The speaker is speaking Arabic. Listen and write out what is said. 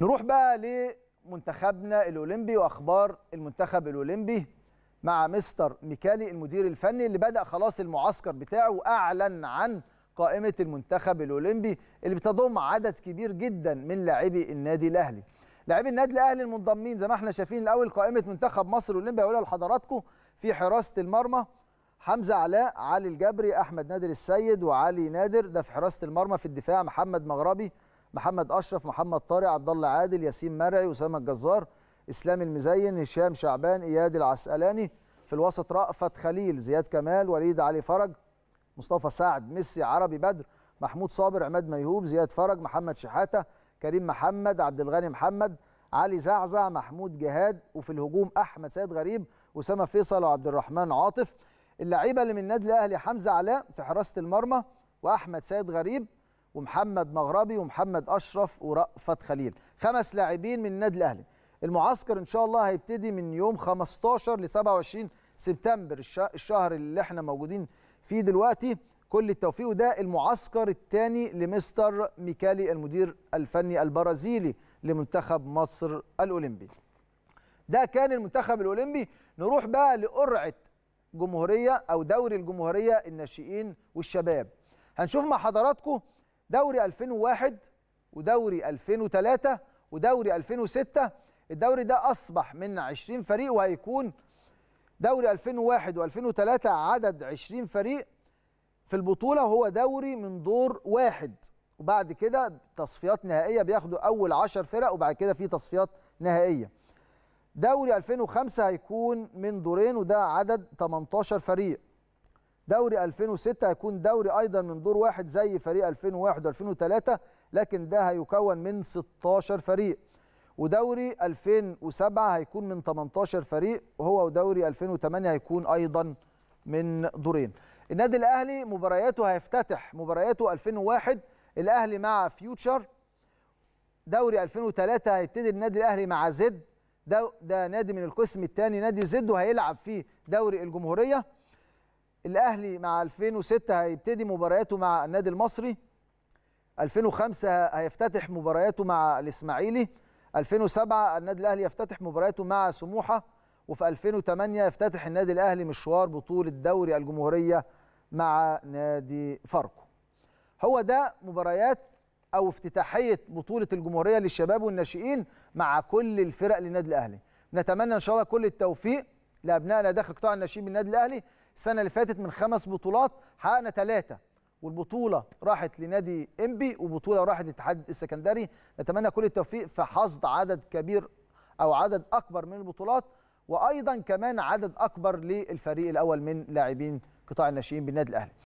نروح بقى لمنتخبنا الاولمبي واخبار المنتخب الاولمبي مع مستر ميكالي المدير الفني اللي بدا خلاص المعسكر بتاعه واعلن عن قائمه المنتخب الاولمبي اللي بتضم عدد كبير جدا من لاعبي النادي الاهلي لاعبي النادي الاهلي المنضمين زي ما احنا شايفين الاول قائمه منتخب مصر الاولمبي هقولها لحضراتكم في حراسه المرمى حمزه علاء علي الجبري احمد نادر السيد وعلي نادر ده في حراسه المرمى في الدفاع محمد مغربي محمد اشرف محمد طارق عبد الله عادل ياسين مرعي اسامه الجزار اسلام المزين هشام شعبان اياد العسقلاني في الوسط رأفت خليل زياد كمال وليد علي فرج مصطفى سعد ميسي عربي بدر محمود صابر عماد ميهوب زياد فرج محمد شحاته كريم محمد عبد الغني محمد علي زعزع محمود جهاد وفي الهجوم احمد سيد غريب اسامه فيصل وعبد الرحمن عاطف اللعيبه اللي من النادي الاهلي حمزه علاء في حراسه المرمى واحمد سيد غريب ومحمد مغربي ومحمد اشرف ورأفت خليل خمس لاعبين من النادي الاهلي المعسكر ان شاء الله هيبتدي من يوم 15 ل 27 سبتمبر الشهر اللي احنا موجودين فيه دلوقتي كل التوفيق وده المعسكر الثاني لمستر ميكالي المدير الفني البرازيلي لمنتخب مصر الاولمبي ده كان المنتخب الاولمبي نروح بقى لقرعه جمهوريه او دوري الجمهوريه الناشئين والشباب هنشوف مع حضراتكم دوري 2001 ودوري 2003 ودوري 2006 الدوري ده اصبح من 20 فريق وهيكون دوري 2001 و2003 عدد 20 فريق في البطوله وهو دوري من دور واحد وبعد كده تصفيات نهائيه بياخدوا اول 10 فرق وبعد كده في تصفيات نهائيه دوري 2005 هيكون من دورين وده عدد 18 فريق دوري 2006 هيكون دوري ايضا من دور واحد زي فريق 2001 و2003 لكن ده هيكون من 16 فريق ودوري 2007 هيكون من 18 فريق وهو ودوري 2008 هيكون ايضا من دورين النادي الاهلي مبارياته هيفتتح مبارياته 2001 الاهلي مع فيوتشر دوري 2003 هيبتدي النادي الاهلي مع زد ده, ده نادي من القسم الثاني نادي زد وهيلعب فيه دوري الجمهوريه الاهلي مع 2006 هيبتدي مبارياته مع النادي المصري 2005 هيفتتح مبارياته مع الاسماعيلي 2007 النادي الاهلي يفتتح مبارياته مع سموحه وفي 2008 يفتتح النادي الاهلي مشوار بطوله دوري الجمهوريه مع نادي فاركو هو ده مباريات او افتتاحيه بطوله الجمهوريه للشباب والناشئين مع كل الفرق للنادي الاهلي نتمنى ان شاء الله كل التوفيق لابنائنا داخل قطاع الناشئين بالنادي الاهلي السنه اللي فاتت من خمس بطولات حققنا ثلاثه والبطوله راحت لنادي انبي وبطوله راحت للاتحاد السكندري نتمنى كل التوفيق في حصد عدد كبير او عدد اكبر من البطولات وايضا كمان عدد اكبر للفريق الاول من لاعبين قطاع الناشئين بالنادي الاهلي